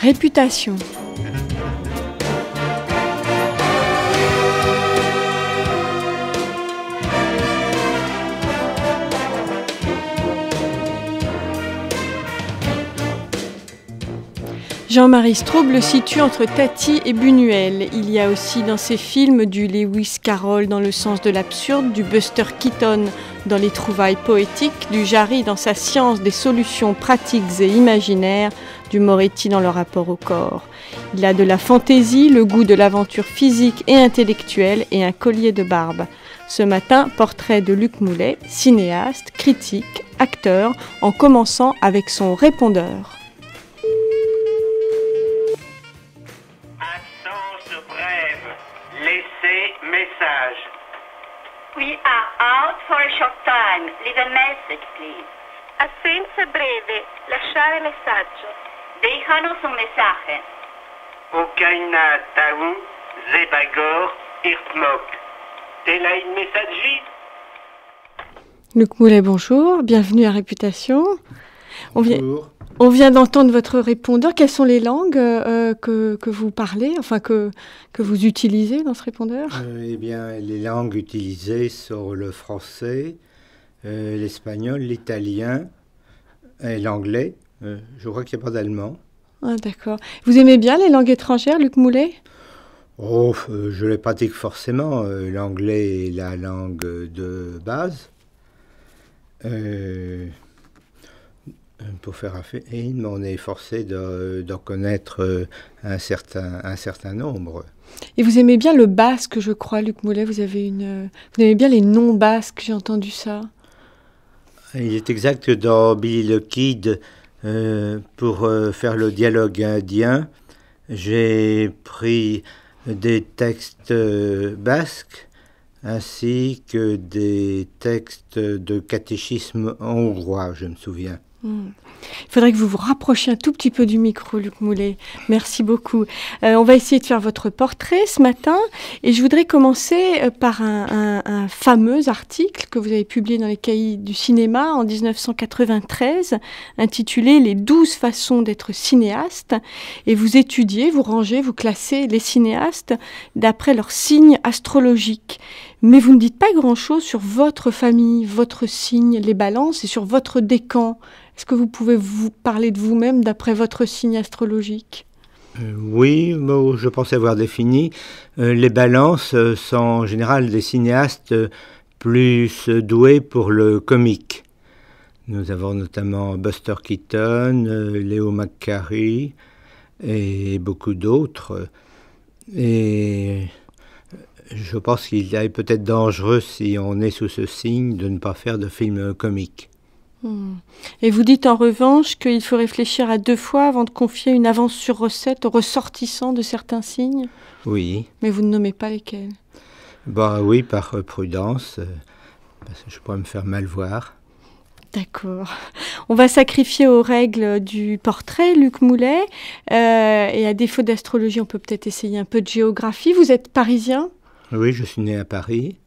Réputation. Jean-Marie Straub le situe entre Tati et bunuel Il y a aussi dans ses films du Lewis Carroll dans le sens de l'absurde, du Buster Keaton dans les trouvailles poétiques, du Jarry dans sa science des solutions pratiques et imaginaires, du Moretti dans leur rapport au corps. Il a de la fantaisie, le goût de l'aventure physique et intellectuelle et un collier de barbe. Ce matin, portrait de Luc Moulet, cinéaste, critique, acteur, en commençant avec son répondeur. message. out for a short time. Leave a message, please. Déjanos un Zebagor, Irtmok. Moulet, bonjour. Bienvenue à Réputation. On vient, on vient d'entendre votre répondeur. Quelles sont les langues euh, que, vous parlez, enfin que, vous utilisez dans ce répondeur euh, Eh bien, les langues utilisées sont le français, euh, l'espagnol, l'italien et l'anglais. Euh, je crois qu'il n'y a pas d'allemand. Ah, d'accord. Vous aimez bien les langues étrangères, Luc Moulet Oh, euh, je les pratique forcément. Euh, l'anglais est la langue de base. pour faire un film, on est forcé d'en de connaître un certain, un certain nombre. Et vous aimez bien le basque, je crois, Luc Moulet. Vous, avez une, vous aimez bien les noms basques, j'ai entendu ça. Il est exact que dans Billy the Kid, euh, pour euh, faire le dialogue indien, j'ai pris des textes euh, basques ainsi que des textes de catéchisme hongrois, je me souviens. Hmm. Il faudrait que vous vous rapprochiez un tout petit peu du micro, Luc Moulet. Merci beaucoup. Euh, on va essayer de faire votre portrait ce matin et je voudrais commencer euh, par un, fameux article que vous avez publié dans les cahiers du cinéma en 1993 intitulé Les douze façons d'être cinéaste et vous étudiez, vous rangez, vous classez les cinéastes d'après leurs signes astrologiques. Mais vous ne dites pas grand-chose sur votre famille, votre signe, les balances et sur votre décan, est-ce que vous pouvez vous parler de vous-même d'après votre signe astrologique euh, oui, bon, je pense avoir défini. Euh, les balances euh, sont en général des cinéastes plus doués pour le comique. Nous avons notamment Buster Keaton, Léo McCarry et beaucoup d'autres. Et je pense qu'il est peut-être dangereux si on est sous ce signe de ne pas faire de films comiques. Hmm. Et vous dites en revanche qu'il faut réfléchir à deux fois avant de confier une avance sur recette aux ressortissants de certains signes Oui. Mais vous ne nommez pas lesquels Bah oui, par prudence, euh, parce que je pourrais me faire mal voir. D'accord. On va sacrifier aux règles du portrait, Luc Moulet. Euh, et à défaut d'astrologie, on peut peut-être essayer un peu de géographie. Vous êtes parisien Oui, je suis né à Paris.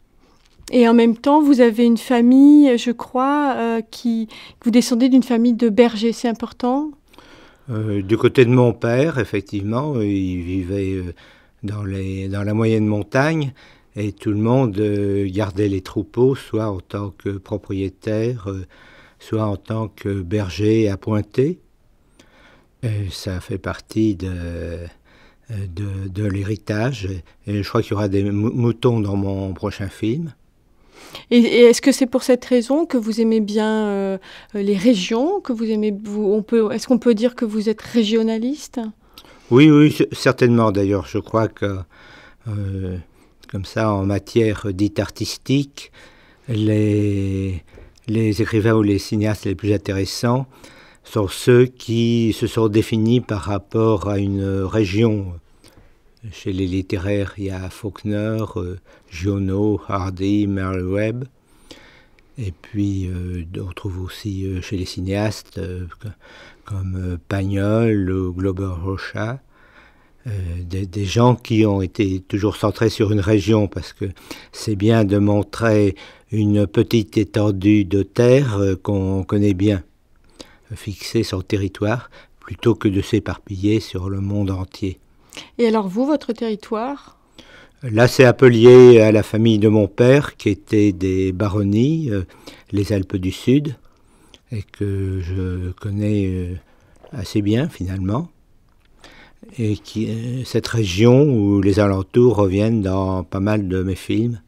Et en même temps, vous avez une famille, je crois, que euh, qui vous descendez d'une famille de bergers, c'est important euh, Du côté de mon père, effectivement, il vivait euh, dans, dans la moyenne montagne et tout le monde gardait les troupeaux, soit en tant que propriétaire, soit en tant que berger appointé. ça fait partie de, de l'héritage. Et je crois qu'il y aura des moutons dans mon prochain film. Et, est-ce que c'est pour cette raison que vous aimez bien euh, les régions, que vous aimez, on peut, est-ce qu'on peut dire que vous êtes régionaliste Oui, oui, certainement. D'ailleurs, je crois que euh, comme ça, en matière dite artistique, les, les écrivains ou les cinéastes les plus intéressants sont ceux qui se sont définis par rapport à une région chez les littéraires, il y a Faulkner, euh, Giono, Hardy, Merle Webb. Et puis, euh, on trouve aussi euh, chez les cinéastes comme Pagnol ou Glober Rocha, des, des, gens qui ont été toujours centrés sur une région, parce que c'est bien de montrer une petite étendue de terre qu'on connaît bien, fixer son territoire, plutôt que de s'éparpiller sur le monde entier. Et alors vous, votre territoire Là, c'est appelé à la famille de mon père, qui était des baronnies, euh, les Alpes du Sud, et que je connais euh, assez bien finalement. Et euh, cette région où les alentours reviennent dans pas mal de mes films.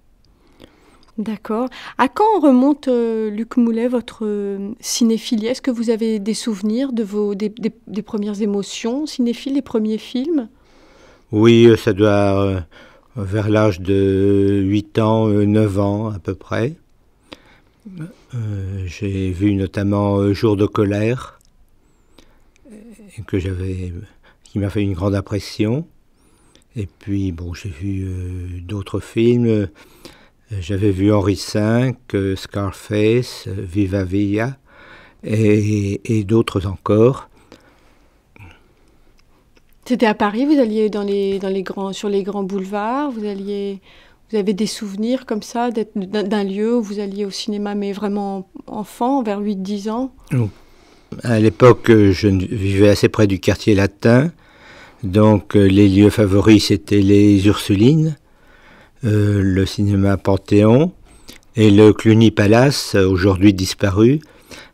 D'accord. À quand remonte, Luc Moulet, votre cinéphilie Est-ce que vous avez des souvenirs de vos, des, des premières émotions cinéphiles, les premiers films oui, euh, ça doit euh, vers l'âge de 8 ans, 9 euh, ans à peu près. J'ai vu notamment Jour de colère, qui m'a fait une grande impression. Et puis, bon, j'ai vu d'autres films. J'avais vu Henri V, Scarface, Viva Villa et d'autres encore. C'était à Paris, vous alliez dans les, dans les grands, sur les grands boulevards, vous alliez... Vous avez des souvenirs comme ça d'un lieu où vous alliez au cinéma, mais vraiment enfant, vers 8-10 ans oh. À l'époque, euh, je vivais assez près du quartier latin. Donc euh, les lieux favoris, c'était les Ursulines, euh, le cinéma Panthéon et le Cluny Palace, aujourd'hui disparu,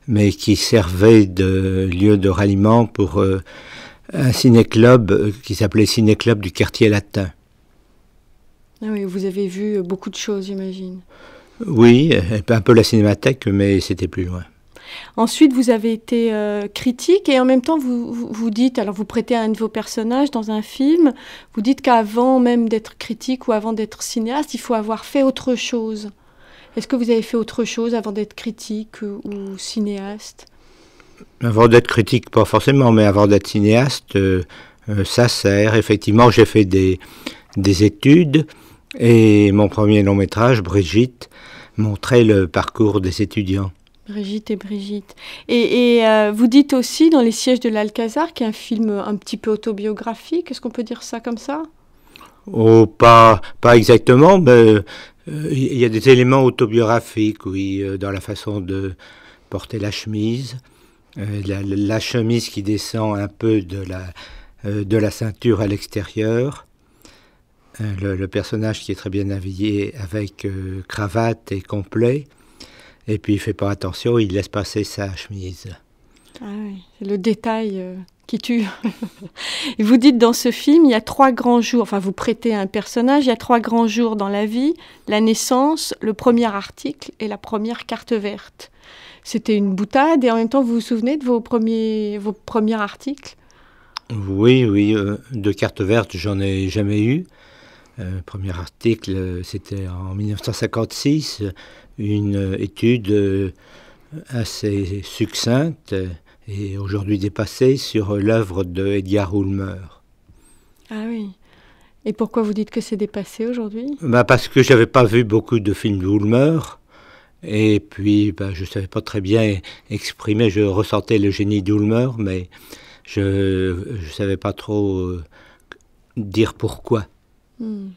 mais qui servait de lieu de ralliement pour un ciné-club euh, qui s'appelait Ciné-club du quartier latin. Ah oui, vous avez vu beaucoup de choses, j'imagine. Oui, euh, un peu la cinémathèque, mais c'était plus loin. Ensuite, vous avez été euh, critique et en même temps, vous, vous, dites, alors vous prêtez à un de vos personnages dans un film, vous dites qu'avant même d'être critique ou avant d'être cinéaste, il faut avoir fait autre chose. Est-ce que vous avez fait autre chose avant d'être critique ou cinéaste avant d'être critique, pas forcément, mais avant d'être cinéaste, euh, euh, ça sert. Effectivement, j'ai fait des, des études et mon premier long métrage, Brigitte, montrait le parcours des étudiants. Brigitte et Brigitte. Et, euh, vous dites aussi dans Les sièges de l'Alcazar, qui est un film un petit peu autobiographique, est-ce qu'on peut dire ça comme ça Oh, pas, pas exactement, mais il y a des éléments autobiographiques, oui, dans la façon de porter la chemise, euh, la, chemise qui descend un peu de la, euh, de la ceinture à l'extérieur. Euh, le, personnage qui est très bien habillé avec cravate et complet. Et puis il fait pas attention, il laisse passer sa chemise. Ah le détail qui tue. vous dites dans ce film, il y a trois grands jours, enfin vous prêtez un personnage, il y a trois grands jours dans la vie, la naissance, le premier article et la première carte verte c'était une boutade et en même temps vous vous souvenez de vos premiers, vos premiers articles Oui, oui, euh, de carte verte j'en ai jamais eu. Euh, premier article, c'était en 1956, une étude euh, assez succincte et aujourd'hui dépassée sur l'œuvre de Edgar Ulmer. Ah oui. Et pourquoi vous dites que c'est dépassé aujourd'hui bah, Parce que j'avais pas vu beaucoup de films d'Ulmer et puis, ben, je ne savais pas très bien exprimer, je ressentais le génie d'Ulmer, mais je ne savais pas trop euh, dire pourquoi. Hmm.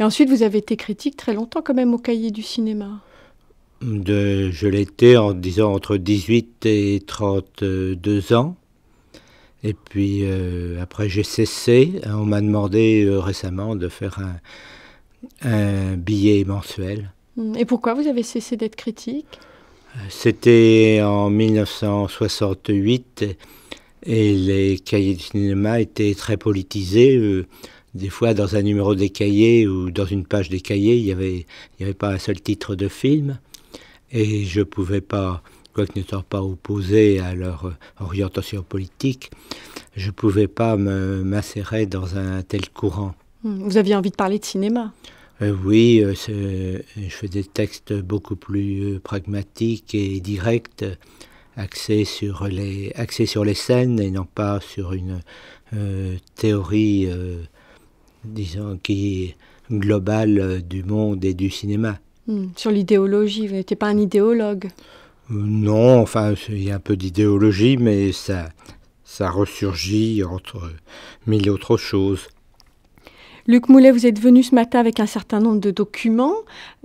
Et ensuite, vous avez été critique très longtemps quand même au cahier du cinéma. je l'étais en disant entre 18 et 32 ans. Et puis euh, après j'ai cessé. On m'a demandé euh, récemment de faire un billet mensuel. Et pourquoi vous avez cessé d'être critique C'était en 1968 et les cahiers du cinéma étaient très politisés. Euh, des fois, dans un numéro des cahiers ou dans une page des cahiers, il n'y avait, pas un seul titre de film. Et je ne pouvais pas, quoique n'étant pas opposé à leur orientation politique, je ne pouvais pas m'insérer dans un tel courant. Vous aviez envie de parler de cinéma euh, oui, euh, euh, je fais des textes beaucoup plus pragmatiques et directs, axés sur les, axés sur les scènes et non pas sur une théorie, disons, qui globale du monde et du cinéma. Hmm, sur l'idéologie, vous n'étiez pas un idéologue Non, enfin, il y a un peu d'idéologie, mais ça, ça ressurgit entre mille autres choses. Luc Moulet, vous êtes venu ce matin avec un certain nombre de documents,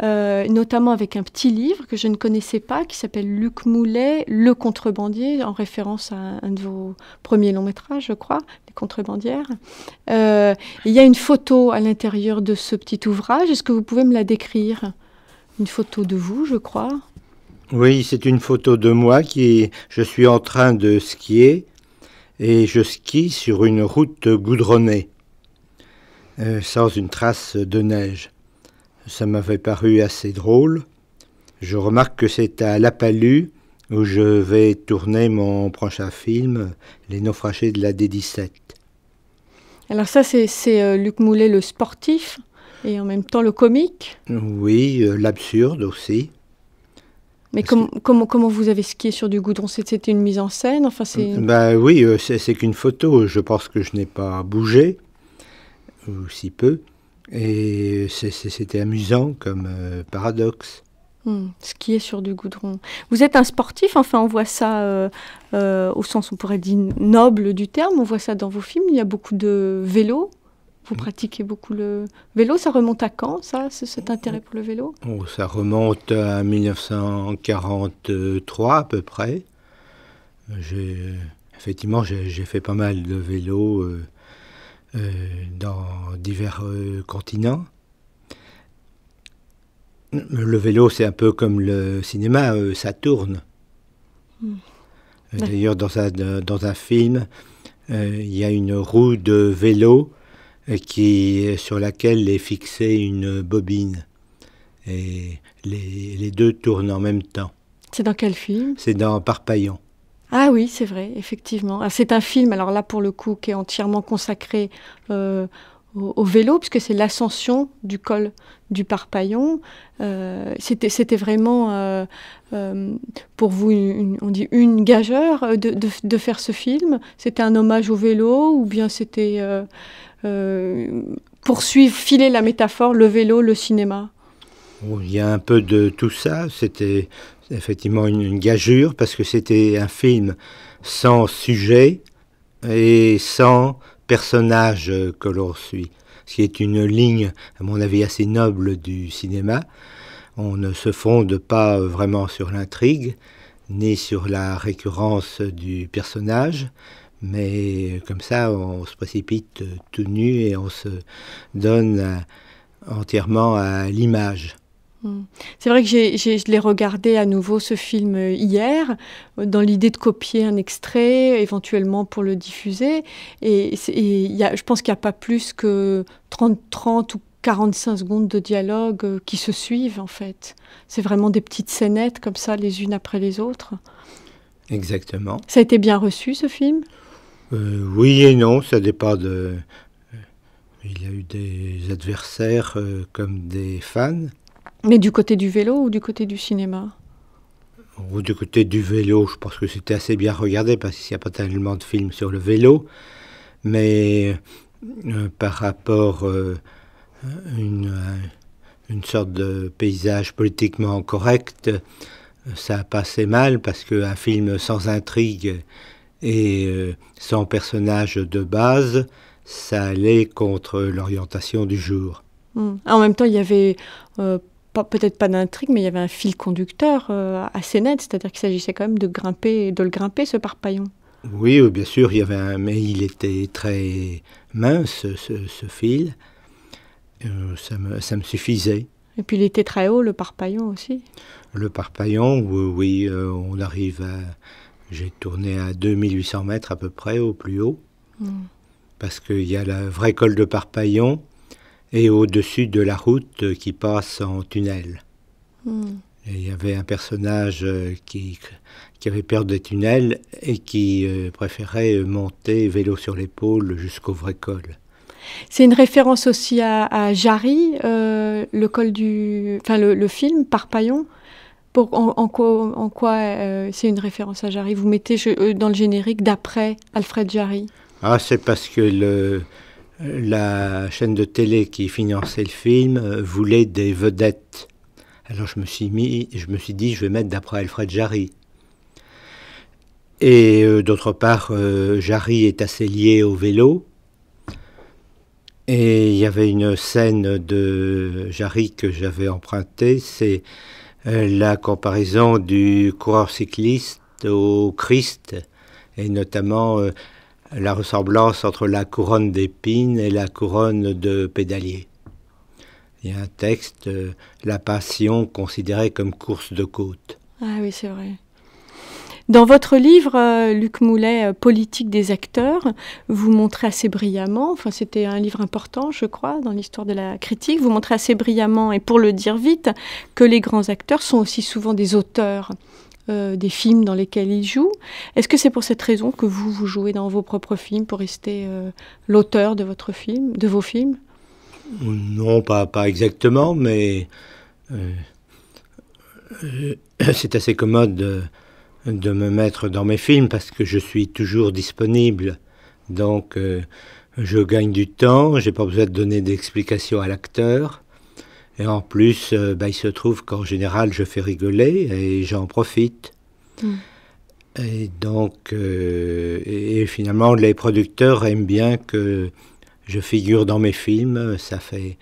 euh, notamment avec un petit livre que je ne connaissais pas, qui s'appelle Luc Moulet, Le contrebandier, en référence à un, de vos premiers longs métrages, je crois, Les contrebandières. Euh, il y a une photo à l'intérieur de ce petit ouvrage. Est-ce que vous pouvez me la décrire Une photo de vous, je crois. Oui, c'est une photo de moi qui. Je suis en train de skier et je skie sur une route goudronnée. Euh, sans une trace de neige. Ça m'avait paru assez drôle. Je remarque que c'est à La Palue où je vais tourner mon prochain film, Les naufragés de la D17. Alors ça, c'est euh, Luc Moulet le sportif et en même temps le comique Oui, euh, l'absurde aussi. Mais comment, vous avez skié sur du goudron C'était une mise en scène enfin, bah oui, c'est qu'une photo. Je pense que je n'ai pas bougé ou si peu. Et c'était amusant comme euh, paradoxe. Ce qui est sur du goudron. Vous êtes un sportif, enfin on voit ça euh, euh, au sens, on pourrait dire, noble du terme, on voit ça dans vos films, il y a beaucoup de vélo. Vous pratiquez beaucoup le vélo, ça remonte à quand ça, cet intérêt pour le vélo oh, Ça remonte à 1943 à peu près. Effectivement, j'ai fait pas mal de vélo euh, dans divers euh, continents. Le vélo, c'est un peu comme le cinéma, euh, ça tourne. Hmm. D'ailleurs, dans un, dans un film, il y a une roue de vélo qui, sur laquelle est fixée une bobine. Et les, les deux tournent en même temps. C'est dans quel film C'est dans Parpaillon. Ah oui, c'est vrai, effectivement. Ah, c'est un film, alors là pour le coup, qui est entièrement consacré euh, au, vélo, puisque c'est l'ascension du col du Parpaillon. Euh, c'était vraiment, euh, pour vous, on dit une gageure de, de faire ce film. C'était un hommage au vélo, ou bien c'était poursuivre, filer la métaphore, le vélo, le cinéma il y a un peu de tout ça. C'était effectivement une, gageure parce que c'était un film sans sujet et sans personnage que l'on suit, ce qui est une ligne, à mon avis, assez noble du cinéma. On ne se fonde pas vraiment sur l'intrigue, ni sur la récurrence du personnage, mais comme ça, on se précipite tout nu et on se donne euh, entièrement à l'image. Mm. C'est vrai que j'ai, je l'ai regardé à nouveau ce film euh, hier, euh, dans l'idée de copier un extrait, éventuellement pour le diffuser. Et, y a, je pense qu'il n'y a pas plus que 30, 30 ou 45 secondes de dialogue euh, qui se suivent, en fait. C'est vraiment des petites scénettes comme ça, les unes après les autres. Exactement. Ça a été bien reçu, ce film Oui et non, ça dépend de... Il y a eu des adversaires comme des fans. Mais du côté du vélo ou du côté du cinéma Du côté du vélo, je pense que c'était assez bien regardé parce qu'il n'y a pas tellement de films sur le vélo. Mais euh, par rapport à euh, euh, une, sorte de paysage politiquement correct, ça a passé mal parce qu'un film sans intrigue et sans personnage de base, ça allait contre l'orientation du jour. Hmm. Ah, en même temps, il y avait peut-être pas d'intrigue, mais il y avait un fil conducteur euh, assez net, c'est-à-dire qu'il s'agissait quand même de grimper, de le grimper ce parpaillon. Oui, bien sûr, il y avait un, mais il était très mince ce, ce fil. Euh, ça, me, ça, me, suffisait. Et puis il était très haut, le parpaillon aussi. Le parpaillon, oui, euh, on arrive à. J'ai tourné à 2800 mètres à peu près, au plus haut. Hmm. Parce qu'il y a la vraie colle de parpaillon et au-dessus de la route qui passe en tunnel. Hmm. il y avait un personnage euh, qui, qui avait peur des tunnels et qui euh, préférait monter vélo sur l'épaule jusqu'au vrai col. C'est une référence aussi à, Jarry, euh, le col du, enfin le, film Parpaillon. Pour, en, quoi, c'est une référence à Jarry Vous mettez dans le générique d'après Alfred Jarry. Ah, c'est parce que le, la chaîne de télé qui finançait le film euh, voulait des vedettes. Alors je me suis mis, je me suis dit, je vais mettre d'après Alfred Jarry. Et euh, d'autre part, euh, Jarry est assez lié au vélo. Et il y avait une scène de Jarry que j'avais empruntée, c'est la comparaison du coureur cycliste au Christ, et notamment la ressemblance entre la couronne d'épines et la couronne de pédalier. Il y a un texte, euh, La Passion considérée comme course de côte. Ah oui, c'est vrai. Dans votre livre, euh, Luc Moulet, euh, Politique des acteurs, vous montrez assez brillamment, enfin c'était un livre important je crois dans l'histoire de la critique, vous montrez assez brillamment, et pour le dire vite, que les grands acteurs sont aussi souvent des auteurs. Euh, des films dans lesquels il joue. Est-ce que c'est pour cette raison que vous, vous jouez dans vos propres films pour rester euh, l'auteur de votre film, de vos films Non, pas, exactement, mais euh, c'est assez commode de, me mettre dans mes films parce que je suis toujours disponible. Donc, je gagne du temps, j'ai pas besoin de donner d'explications à l'acteur. Et en plus, euh, bah, il se trouve qu'en général, je fais rigoler et j'en profite. Hmm. Et donc, euh, et finalement, les producteurs aiment bien que je figure dans mes films. Ça fait,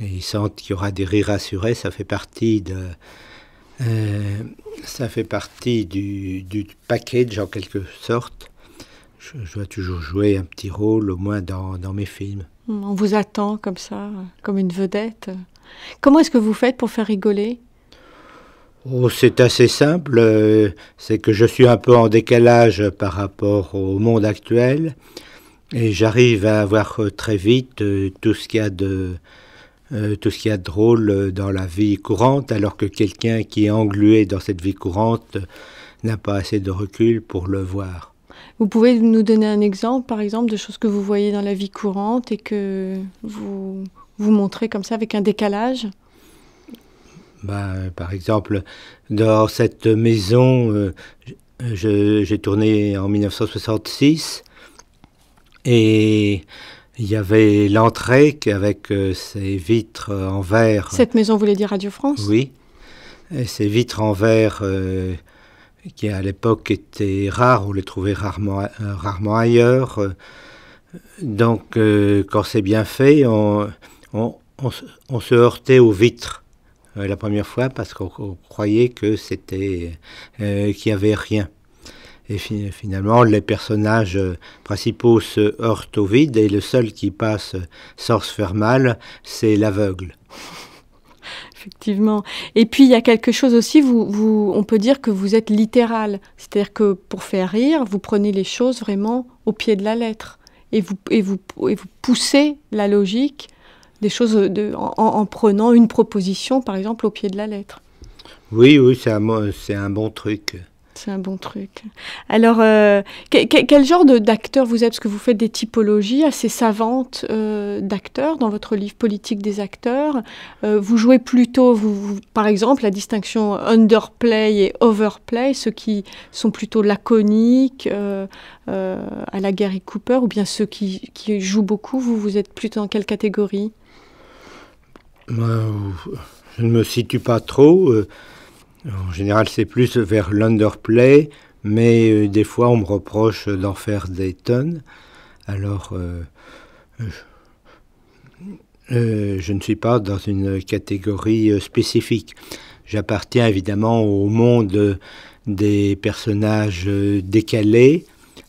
ils sentent qu'il y aura des rires assurés. Ça fait partie de, euh, ça fait partie du, package en quelque sorte. Je, dois toujours jouer un petit rôle, au moins dans mes films. Hmm, on vous attend comme ça, comme une vedette. Comment est-ce que vous faites pour faire rigoler Oh, c'est assez simple, euh, c'est que je suis un peu en décalage par rapport au monde actuel et j'arrive à avoir euh, très vite euh, tout ce qu'il y a de tout ce qu'il y a de drôle dans la vie courante, alors que quelqu'un qui est englué dans cette vie courante n'a pas assez de recul pour le voir. Vous pouvez nous donner un exemple, par exemple, de choses que vous voyez dans la vie courante et que vous vous montrer comme ça avec un décalage bah, Par exemple, dans cette maison, euh, j'ai tourné en 1966 et il y avait l'entrée avec euh, ces ses vitres en verre. Cette maison voulait dire Radio France Oui. ces vitres en verre euh, qui à l'époque étaient rares, on les trouvait rarement, rarement ailleurs. Donc quand c'est bien fait, on, on, se heurtait aux vitres euh, la première fois parce qu'on croyait que c'était euh, qu'il n'y avait rien. Et finalement, les personnages euh, principaux se heurtent au vide et le seul qui passe sans se faire mal, c'est l'aveugle. Effectivement. Et puis il y a quelque chose aussi, on peut dire que vous êtes littéral, c'est-à-dire que pour faire rire, vous prenez les choses vraiment au pied de la lettre et vous, et vous, et vous poussez la logique des choses de, en, prenant une proposition, par exemple, au pied de la lettre. Oui, oui, c'est un, un bon truc. C'est un bon truc. Alors, euh, quel genre d'acteurs vous êtes Parce que vous faites des typologies assez savantes euh, d'acteurs dans votre livre Politique des acteurs. Euh, vous jouez plutôt, vous, par exemple, la distinction underplay et overplay, ceux qui sont plutôt laconiques, à la Gary Cooper, ou bien ceux qui, jouent beaucoup. Vous, vous êtes plutôt dans quelle catégorie euh, je ne me situe pas trop. Euh, en général, c'est plus vers l'underplay, mais euh, des fois, on me reproche d'en faire des tonnes. Alors, je, je, ne suis pas dans une catégorie spécifique. J'appartiens évidemment au monde des personnages décalés,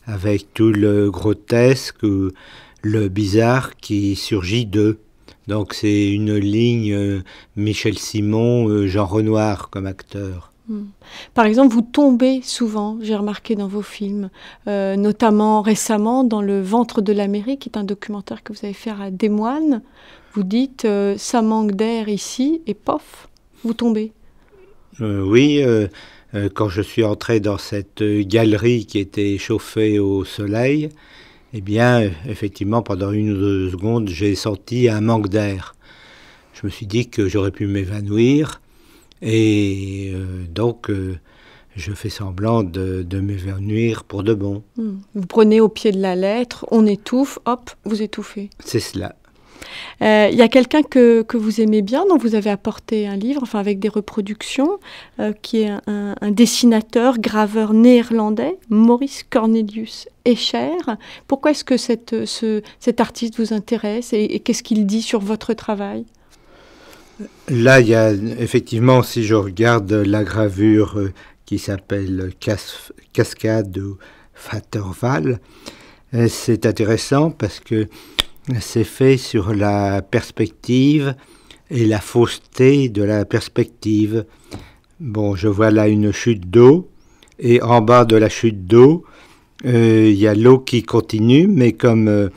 avec tout le grotesque ou le bizarre qui surgit d'eux. Donc c'est une ligne euh, Michel Simon, Jean euh, Renoir comme acteur. Hmm. Par exemple, vous tombez souvent, j'ai remarqué dans vos films, euh, notamment récemment dans Le ventre de l'Amérique, qui est un documentaire que vous avez fait à Des Moines. Vous dites ça manque d'air ici et pof, vous tombez. oui, quand je suis entré dans cette galerie qui était chauffée au soleil, eh bien, effectivement, pendant une ou deux secondes, j'ai senti un manque d'air. Je me suis dit que j'aurais pu m'évanouir. Et euh, donc, euh, je fais semblant de, de m'évanouir pour de bon. Hmm. Vous prenez au pied de la lettre, on étouffe, hop, vous étouffez. C'est cela. Il euh, y a quelqu'un que, que, vous aimez bien, dont vous avez apporté un livre, enfin avec des reproductions, euh, qui est un, dessinateur, graveur néerlandais, Maurice Cornelius Escher. Pourquoi est-ce que cette, cet artiste vous intéresse et, qu'est-ce qu'il dit sur votre travail Là, il y a effectivement, si je regarde la gravure euh, qui s'appelle Cascade ou Vaterval, c'est intéressant parce que c'est fait sur la perspective et la fausseté de la perspective. Bon, je vois là une chute d'eau, et en bas de la chute d'eau, euh, il y a l'eau qui continue, mais comme euh,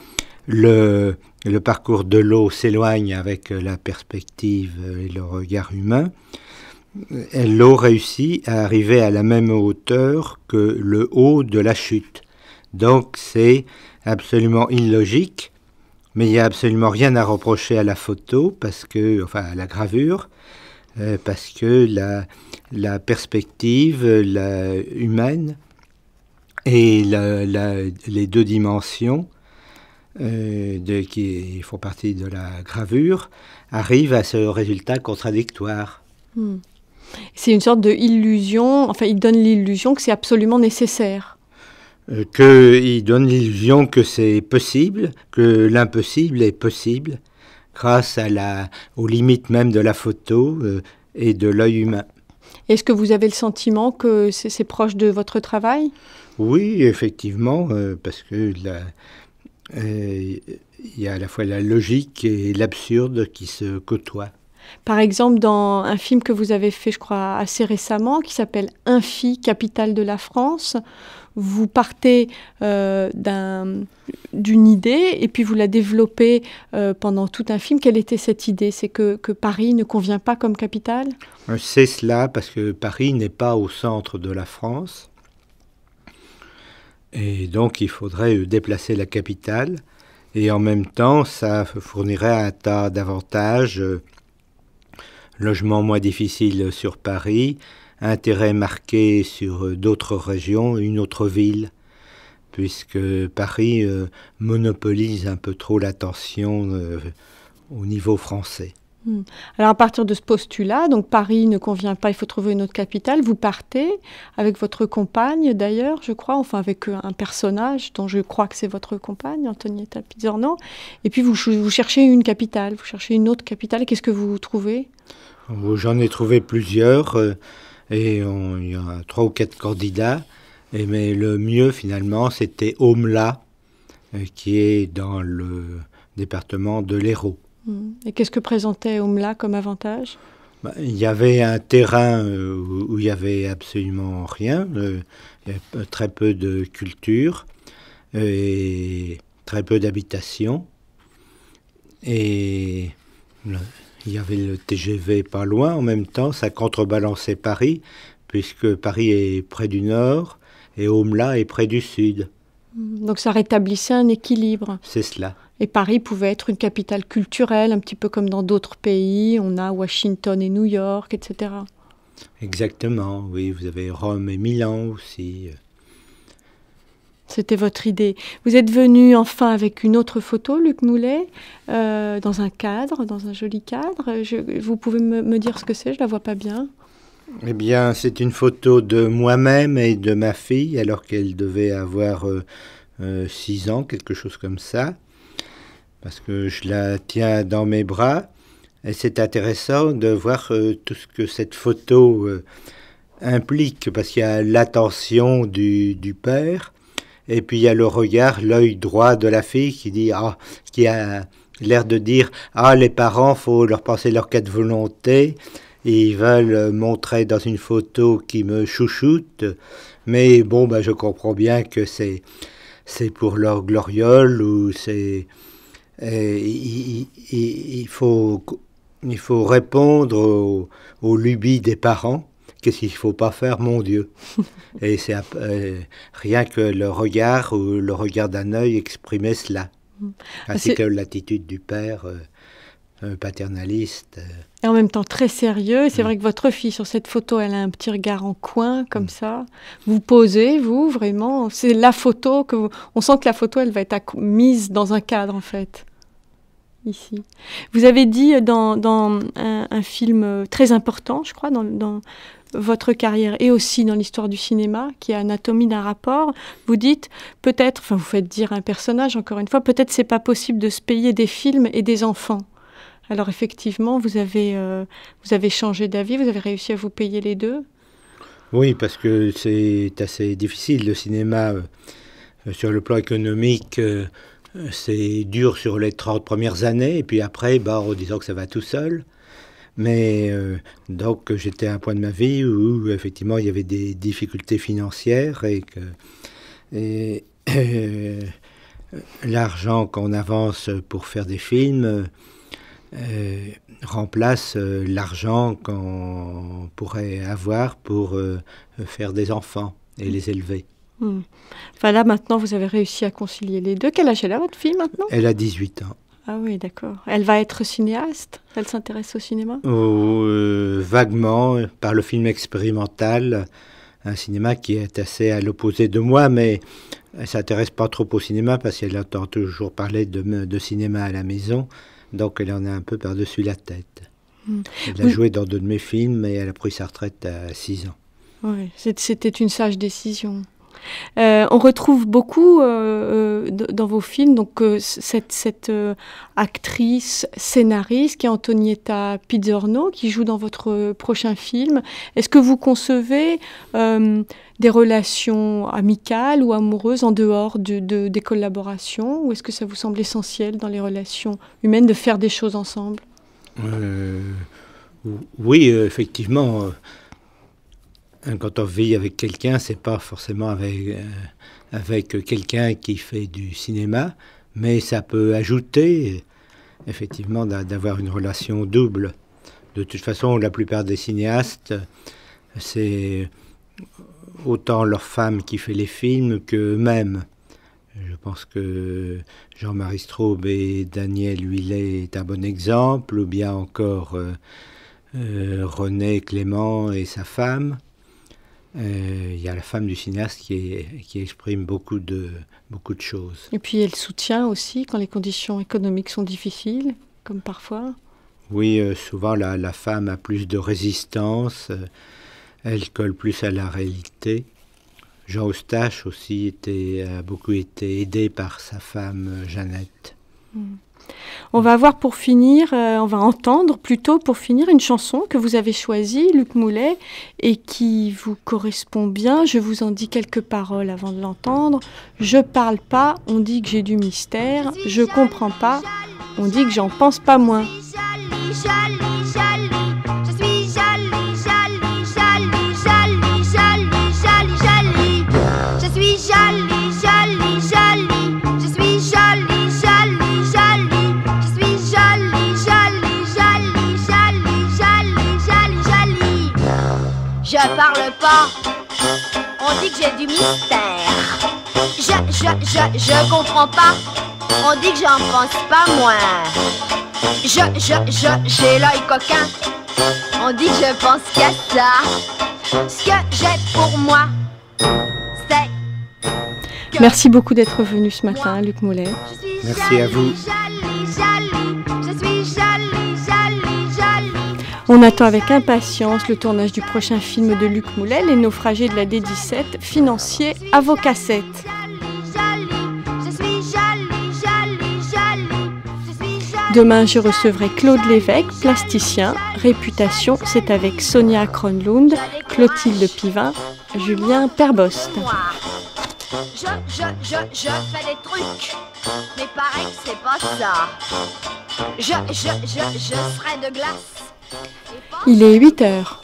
le, parcours de l'eau s'éloigne avec euh, la perspective et le regard humain, l'eau réussit à arriver à la même hauteur que le haut de la chute. Donc c'est absolument illogique mais il n'y a absolument rien à reprocher à la photo, parce que, enfin à la gravure, euh, parce que la, perspective la humaine et les deux dimensions euh, de, qui font partie de la gravure arrivent à ce résultat contradictoire. Hmm. C'est une sorte de illusion, enfin il donne l'illusion que c'est absolument nécessaire. Euh, qu'il donne l'illusion que c'est possible, que l'impossible est possible, grâce à aux limites même de la photo euh, et de l'œil humain. Est-ce que vous avez le sentiment que c'est proche de votre travail Oui, effectivement, euh, parce que il y a à la fois la logique et l'absurde qui se côtoient. Par exemple, dans un film que vous avez fait, je crois, assez récemment, qui s'appelle Infi, capitale de la France, vous partez euh, d'une idée et puis vous la développez euh, pendant tout un film. Quelle était cette idée C'est que, que, Paris ne convient pas comme capitale euh, C'est cela, parce que Paris n'est pas au centre de la France. Et donc il faudrait déplacer la capitale. Et en même temps, ça fournirait un tas d'avantages. Logement moins difficile sur Paris, intérêt marqué sur euh, d'autres régions, une autre ville, puisque Paris euh, monopolise un peu trop l'attention euh, au niveau français. Hmm. Alors à partir de ce postulat, donc Paris ne convient pas, il faut trouver une autre capitale. Vous partez avec votre compagne d'ailleurs, je crois, enfin avec un personnage dont je crois que c'est votre compagne, Antonietta Pizzorno. Et puis vous, vous, cherchez une capitale, vous cherchez une autre capitale. Qu'est-ce que vous trouvez J'en ai trouvé plusieurs et il y a trois ou quatre candidats. Et, mais le mieux finalement, c'était Omla, euh, qui est dans le département de l'Hérault. Mmh. Et qu'est-ce que présentait Omla comme avantage bah, Il y avait un terrain euh, où, il n'y avait absolument rien, euh, très peu de culture et très peu d'habitation. Et il y avait le TGV pas loin en même temps, ça contrebalançait Paris, puisque Paris est près du nord et Omla est près du sud. Donc ça rétablissait un équilibre. C'est cela. Et Paris pouvait être une capitale culturelle, un petit peu comme dans d'autres pays. On a Washington et New York, etc. Exactement, oui. Vous avez Rome et Milan aussi. C'était votre idée. Vous êtes venu enfin avec une autre photo, Luc Moulet, euh, dans un cadre, dans un joli cadre. vous pouvez me, dire ce que c'est, je la vois pas bien. Eh bien, c'est une photo de moi-même et de ma fille, alors qu'elle devait avoir 6 euh, euh, ans, quelque chose comme ça, parce que je la tiens dans mes bras. Et c'est intéressant de voir tout ce que cette photo implique, parce qu'il y a l'attention du, père, et puis il y a le regard, l'œil droit de la fille qui dit ah, qui a l'air de dire ah les parents faut leur passer leur quatre de volonté, ils veulent montrer dans une photo qui me chouchoute, mais bon ben, je comprends bien que c'est pour leur gloriole ou c'est il, faut il faut répondre aux lubies des parents qu'est-ce qu'il ne faut pas faire, mon Dieu. Et c'est euh, rien que le regard ou le regard d'un œil exprimait cela. Mm. Ah, Ainsi que l'attitude du père euh, paternaliste. Euh. Et en même temps très sérieux. C'est mm. vrai que votre fille, sur cette photo, elle a un petit regard en coin, comme mm. ça. Vous posez, vous, vraiment. C'est la photo que On sent que la photo, elle va être mise dans un cadre, en fait ici. Vous avez dit dans, un, un, film très important, je crois, dans, dans votre carrière et aussi dans l'histoire du cinéma, qui est anatomie d'un rapport, vous dites peut-être, enfin vous faites dire un personnage encore une fois, peut-être c'est pas possible de se payer des films et des enfants. Alors effectivement, vous avez, euh, vous avez changé d'avis, vous avez réussi à vous payer les deux Oui, parce que c'est assez difficile. Le cinéma, euh, sur le plan économique, euh, c'est dur sur les 30 premières années, et puis après, bah, en disant que ça va tout seul. Mais euh, donc j'étais à un point de ma vie où effectivement il y avait des difficultés financières et que l'argent qu'on avance pour faire des films euh, remplace euh, l'argent qu'on pourrait avoir pour faire des enfants et les élever. Voilà, hmm. maintenant vous avez réussi à concilier les deux. Quel âge elle a votre fille maintenant Elle a 18 ans. Ah oui, d'accord. Elle va être cinéaste Elle s'intéresse au cinéma euh, Vaguement, par le film expérimental, un cinéma qui est assez à l'opposé de moi, mais elle s'intéresse pas trop au cinéma parce qu'elle entend toujours parler de, de, cinéma à la maison, donc elle en a un peu par-dessus la tête. Hmm. Elle a joué dans deux de mes films et elle a pris sa retraite à 6 ans. Oui, c'était une sage décision. Euh, on retrouve beaucoup euh, euh, dans vos films donc cette, actrice scénariste qui est Antonietta Pizzorno qui joue dans votre prochain film. Est-ce que vous concevez des relations amicales ou amoureuses en dehors des collaborations ou est-ce que ça vous semble essentiel dans les relations humaines de faire des choses ensemble Oui, effectivement Hein, quand on vit avec quelqu'un, c'est pas forcément avec, euh, avec quelqu'un qui fait du cinéma, mais ça peut ajouter effectivement d'avoir une relation double. De toute façon, la plupart des cinéastes, c'est autant leur femme qui fait les films qu'eux-mêmes. Je pense que Jean-Marie Straub et Daniel Huillet est un bon exemple, ou bien encore euh, euh, René Clément et sa femme il euh, y a la femme du cinéaste qui, qui exprime beaucoup de, beaucoup de choses. Et puis elle soutient aussi quand les conditions économiques sont difficiles, comme parfois Oui, euh, souvent la, femme a plus de résistance, euh, elle colle plus à la réalité. Jean Eustache aussi était, a beaucoup été aidé par sa femme Jeannette. Mm. On va avoir pour finir, euh, on va entendre plutôt pour finir une chanson que vous avez choisie, Luc Moulet, et qui vous correspond bien. Je vous en dis quelques paroles avant de l'entendre. Je parle pas, on dit que j'ai du mystère. Je comprends pas, on dit que j'en pense pas moins. parle pas. On dit que j'ai du mystère. Je, je, je, je comprends pas. On dit que j'en pense pas moins. Je, je, je, j'ai l'œil coquin. On dit que je pense qu'à ça. Ce que j'ai pour moi, c'est. Merci beaucoup d'être venu ce matin, Luc Moulet. Merci à vous. On attend avec impatience le tournage du prochain film de Luc Moulet, Les naufragés de la D17, financier à vos Demain, je recevrai Claude Lévesque, plasticien. Réputation, c'est avec Sonia Kronlund, Clotilde Pivin, Julien Perbost. Je, je, je, je fais des trucs, mais pareil que c'est pas ça. Je, je, je, je serai de glace. Il est 8 heures.